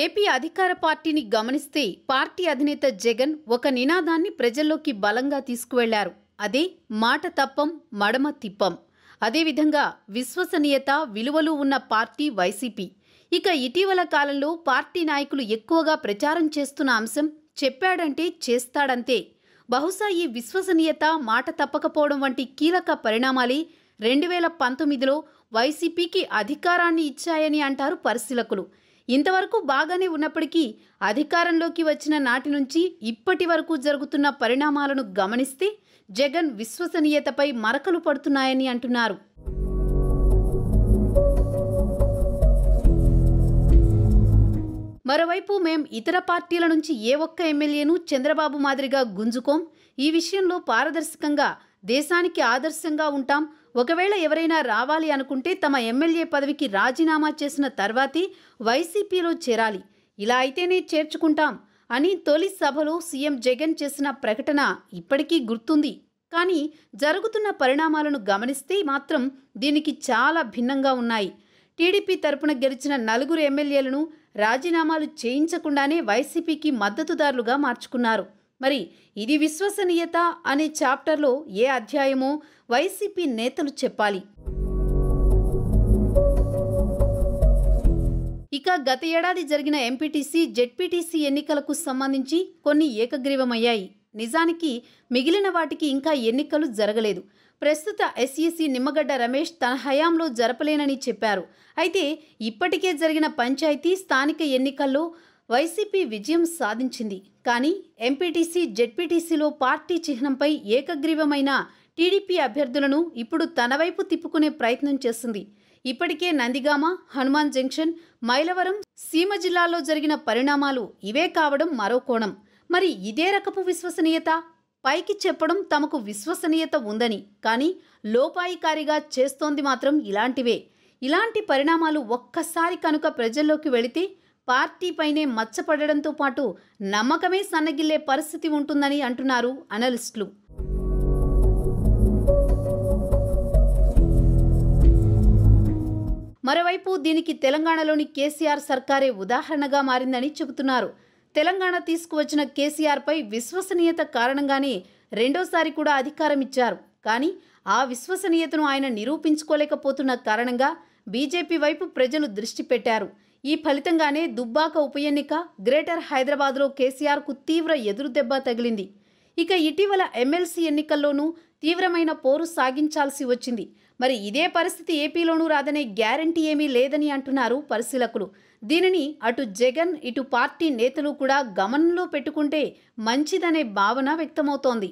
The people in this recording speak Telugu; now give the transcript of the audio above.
ఏపీ అధికార పార్టీని గమనిస్తే పార్టీ అధినేత జగన్ ఒక నినాదాన్ని ప్రజల్లోకి బలంగా తీసుకువెళ్లారు అదే మాట తప్పం మడమ తిప్పం అదేవిధంగా విశ్వసనీయత విలువలు ఉన్న పార్టీ వైసీపీ ఇక ఇటీవల కాలంలో పార్టీ నాయకులు ఎక్కువగా ప్రచారం చేస్తున్న అంశం చెప్పాడంటే చేస్తాడంతే బహుశా ఈ విశ్వసనీయత మాట తప్పకపోవడం వంటి కీలక పరిణామాలే రెండు వేల పంతొమ్మిదిలో వైసీపీకి అధికారాన్ని ఇచ్చాయని అంటారు పరిశీలకులు ఇంతవరకు బాగానే ఉన్నప్పటికీ అధికారంలోకి వచ్చిన నాటి నుంచి ఇప్పటి వరకు జరుగుతున్న పరిణామాలను గమనిస్తే జగన్ విశ్వసనీయతపై మరకలు పడుతున్నాయని అంటున్నారు మరోవైపు మేం ఇతర పార్టీల నుంచి ఏ ఒక్క ఎమ్మెల్యేను చంద్రబాబు మాదిరిగా గుంజుకోం ఈ విషయంలో పారదర్శకంగా దేశానికి ఆదర్శంగా ఉంటాం ఒకవేళ ఎవరైనా రావాలి అనుకుంటే తమ ఎమ్మెల్యే పదవికి రాజీనామా చేసిన తర్వాతే వైసీపీలో చేరాలి ఇలా అయితేనే చేర్చుకుంటాం అని తొలి సభలో సీఎం జగన్ చేసిన ప్రకటన ఇప్పటికీ గుర్తుంది కానీ జరుగుతున్న పరిణామాలను గమనిస్తే మాత్రం దీనికి చాలా భిన్నంగా ఉన్నాయి టీడీపీ తరపున గెలిచిన నలుగురు ఎమ్మెల్యేలను రాజీనామాలు చేయించకుండానే వైసీపీకి మద్దతుదారులుగా మార్చుకున్నారు మరి ఇది విశ్వసనీయత అనే చాప్టర్లో ఏ అధ్యాయమో వైసీపీ నేతలు చెప్పాలి ఇక గత ఏడాది జరిగిన ఎంపీటీసీ జెడ్పీటీసీ ఎన్నికలకు సంబంధించి కొన్ని ఏకగ్రీవమయ్యాయి నిజానికి మిగిలిన వాటికి ఇంకా ఎన్నికలు జరగలేదు ప్రస్తుత ఎస్ఈసీ నిమ్మగడ్డ రమేష్ తన హయాంలో జరపలేనని చెప్పారు అయితే ఇప్పటికే జరిగిన పంచాయతీ స్థానిక ఎన్నికల్లో వైసీపీ విజయం సాధించింది కానీ ఎంపీటీసీ జెడ్పీటీసీలో పార్టీ చిహ్నంపై ఏకగ్రీవమైన టీడీపీ అభ్యర్థులను ఇప్పుడు తన వైపు తిప్పుకునే ప్రయత్నం చేస్తుంది ఇప్పటికే నందిగామ హనుమాన్ జంక్షన్ మైలవరం సీమ జిల్లాలో జరిగిన పరిణామాలు ఇవే కావడం మరో కోణం మరి ఇదే రకపు విశ్వసనీయత పైకి చెప్పడం తమకు విశ్వసనీయత ఉందని కానీ లోపాయికారిగా చేస్తోంది మాత్రం ఇలాంటివే ఇలాంటి పరిణామాలు ఒక్కసారి కనుక ప్రజల్లోకి వెళితే పార్టీపైనే మచ్చపడడంతో పాటు నమ్మకమే సన్నగిల్లే పరిస్థితి ఉంటుందని అంటున్నారు అనలిస్టులు మరోవైపు దీనికి తెలంగాణలోని కేసీఆర్ సర్కారే ఉదాహరణగా మారిందని చెబుతున్నారు తెలంగాణ తీసుకువచ్చిన కేసీఆర్పై విశ్వసనీయత కారణంగానే రెండోసారి కూడా అధికారం ఇచ్చారు కానీ ఆ విశ్వసనీయతను ఆయన నిరూపించుకోలేకపోతున్న కారణంగా బీజేపీ వైపు ప్రజలు దృష్టి పెట్టారు ఈ ఫలితంగానే దుబ్బాక ఉప ఎన్నిక గ్రేటర్ హైదరాబాద్లో కేసీఆర్కు తీవ్ర ఎదురుదెబ్బ తగిలింది ఇక ఇటీవల ఎమ్మెల్సీ ఎన్నికల్లోనూ తీవ్రమైన పోరు సాగించాల్సి వచ్చింది మరి ఇదే పరిస్థితి ఏపీలోనూ రాదనే గ్యారంటీ ఏమీ లేదని అంటున్నారు పరిశీలకులు దీనిని అటు జగన్ ఇటు పార్టీ నేతలు కూడా గమనంలో పెట్టుకుంటే మంచిదనే భావన వ్యక్తమవుతోంది